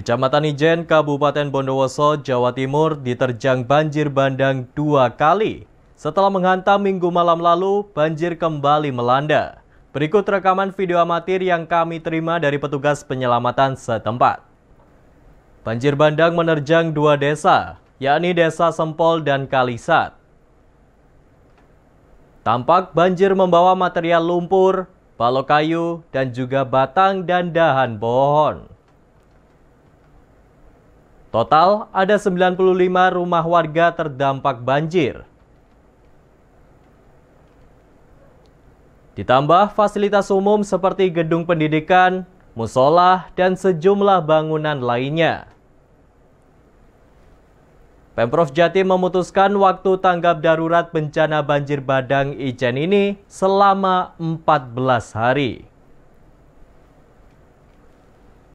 Kecamatan Ijen, Kabupaten Bondowoso, Jawa Timur diterjang banjir bandang dua kali. Setelah menghantam minggu malam lalu, banjir kembali melanda. Berikut rekaman video amatir yang kami terima dari petugas penyelamatan setempat. Banjir bandang menerjang dua desa, yakni Desa Sempol dan Kalisat. Tampak banjir membawa material lumpur, balok kayu, dan juga batang dan dahan pohon. Total ada 95 rumah warga terdampak banjir. Ditambah fasilitas umum seperti gedung pendidikan, musola, dan sejumlah bangunan lainnya. Pemprov Jatim memutuskan waktu tanggap darurat bencana banjir badang Ijen ini selama 14 hari.